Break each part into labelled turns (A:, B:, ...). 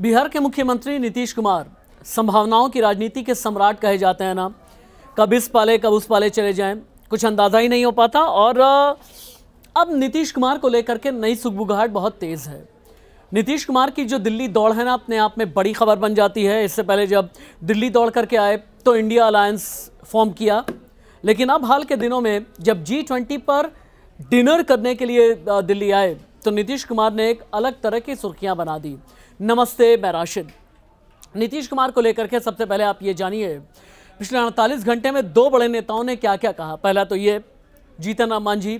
A: बिहार के मुख्यमंत्री नीतीश कुमार संभावनाओं की राजनीति के सम्राट कहे जाते हैं ना कब इस पाले कब उस पाले चले जाएं कुछ अंदाज़ा ही नहीं हो पाता और अब नीतीश कुमार को लेकर के नई सुखबुगाहट बहुत तेज़ है नीतीश कुमार की जो दिल्ली दौड़ है ना अपने आप में बड़ी खबर बन जाती है इससे पहले जब दिल्ली दौड़ करके आए तो इंडिया अलायंस फॉर्म किया लेकिन अब हाल के दिनों में जब जी ट्वेंटी पर डिनर करने के लिए दिल्ली आए तो नीतीश कुमार ने एक अलग तरह की सुर्खियाँ बना दी नमस्ते मैं राशिद नीतीश कुमार को लेकर के सबसे पहले आप ये जानिए पिछले अड़तालीस घंटे में दो बड़े नेताओं ने क्या क्या कहा पहला तो ये जीतन राम मांझी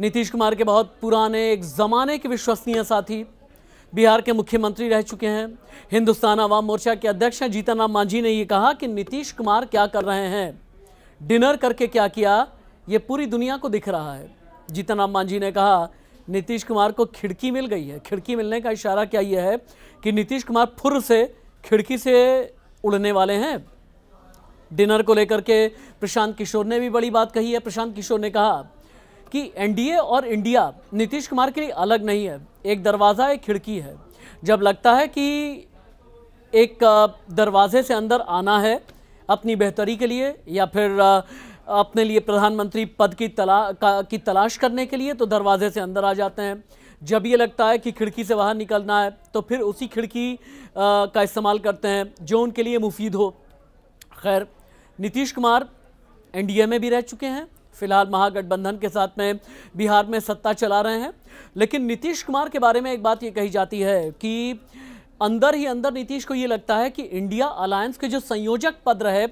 A: नीतीश कुमार के बहुत पुराने एक ज़माने के विश्वसनीय साथी बिहार के मुख्यमंत्री रह चुके हैं हिंदुस्तान आवाम मोर्चा के अध्यक्ष हैं जीतन राम मांझी ने ये कहा कि नीतीश कुमार क्या कर रहे हैं डिनर करके क्या किया ये पूरी दुनिया को दिख रहा है जीतन राम मांझी ने कहा नीतीश कुमार को खिड़की मिल गई है खिड़की मिलने का इशारा क्या यह है कि नीतीश कुमार फुर से खिड़की से उड़ने वाले हैं डिनर को लेकर के प्रशांत किशोर ने भी बड़ी बात कही है प्रशांत किशोर ने कहा कि एनडीए और इंडिया नीतीश कुमार के लिए अलग नहीं है एक दरवाज़ा एक खिड़की है जब लगता है कि एक दरवाजे से अंदर आना है अपनी बेहतरी के लिए या फिर अपने लिए प्रधानमंत्री पद की तला का, की तलाश करने के लिए तो दरवाजे से अंदर आ जाते हैं जब ये लगता है कि खिड़की से बाहर निकलना है तो फिर उसी खिड़की का इस्तेमाल करते हैं जो उनके लिए मुफीद हो खैर नीतीश कुमार एनडीए में भी रह चुके हैं फिलहाल महागठबंधन के साथ में बिहार में सत्ता चला रहे हैं लेकिन नीतीश कुमार के बारे में एक बात ये कही जाती है कि अंदर ही अंदर नीतीश को ये लगता है कि इंडिया अलायंस के जो संयोजक पद रहे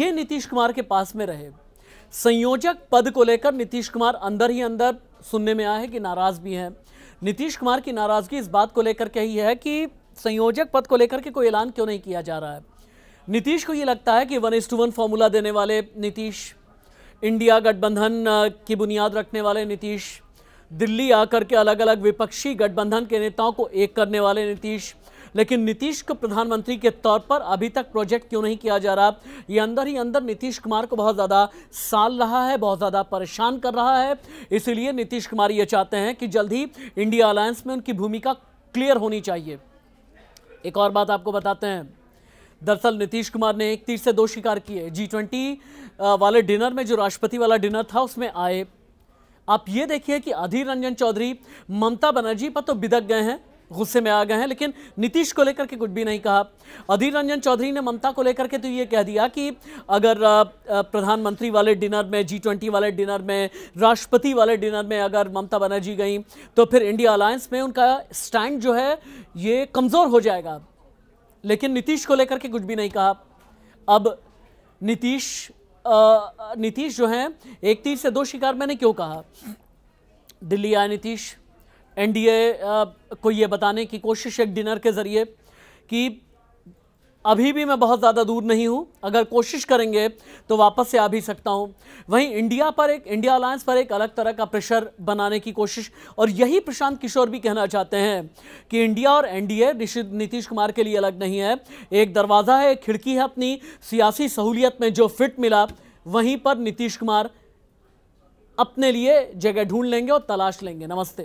A: ये नीतीश कुमार के पास में रहे संयोजक पद को लेकर नीतीश कुमार अंदर ही अंदर सुनने में आया है कि नाराज़ भी हैं नीतीश कुमार की नाराज़गी इस बात को लेकर के ही है कि संयोजक पद को लेकर के कोई ऐलान क्यों नहीं किया जा रहा है नीतीश को ये लगता है कि one is two one formula देने वाले नीतीश इंडिया गठबंधन की बुनियाद रखने वाले नीतीश दिल्ली आकर के अलग अलग विपक्षी गठबंधन के नेताओं को एक करने वाले नीतीश लेकिन नीतीश को प्रधानमंत्री के तौर पर अभी तक प्रोजेक्ट क्यों नहीं किया जा रहा ये अंदर ही अंदर नीतीश कुमार को बहुत ज़्यादा साल रहा है बहुत ज़्यादा परेशान कर रहा है इसीलिए नीतीश कुमार ये चाहते हैं कि जल्द ही इंडिया अलायंस में उनकी भूमिका क्लियर होनी चाहिए एक और बात आपको बताते हैं दरअसल नीतीश कुमार ने एक तीर से दो शिकार किए जी ट्वेंटी वाले डिनर में जो राष्ट्रपति वाला डिनर था उसमें आए आप ये देखिए कि अधीर रंजन चौधरी ममता बनर्जी पर तो बिदक गए हैं गुस्से में आ गए हैं लेकिन नीतीश को लेकर के कुछ भी नहीं कहा अधीर रंजन चौधरी ने ममता को लेकर के तो ये कह दिया कि अगर प्रधानमंत्री वाले डिनर में जी ट्वेंटी वाले डिनर में राष्ट्रपति वाले डिनर में अगर ममता बनर्जी गई तो फिर इंडिया अलायंस में उनका स्टैंड जो है ये कमज़ोर हो जाएगा लेकिन नीतीश को लेकर के कुछ भी नहीं कहा अब नीतीश नीतीश जो है एक तीर से दो शिकार मैंने क्यों कहा दिल्ली आए नीतीश एनडीए को ये बताने की कोशिश एक डिनर के ज़रिए कि अभी भी मैं बहुत ज़्यादा दूर नहीं हूँ अगर कोशिश करेंगे तो वापस से आ भी सकता हूँ वहीं इंडिया पर एक इंडिया अलायंस पर एक अलग तरह का प्रेशर बनाने की कोशिश और यही प्रशांत किशोर भी कहना चाहते हैं कि इंडिया और एनडीए नीतीश कुमार के लिए अलग नहीं है एक दरवाज़ा है एक खिड़की है अपनी सियासी सहूलियत में जो फिट मिला वहीं पर नीतीश कुमार अपने लिए जगह ढूंढ लेंगे और तलाश लेंगे नमस्ते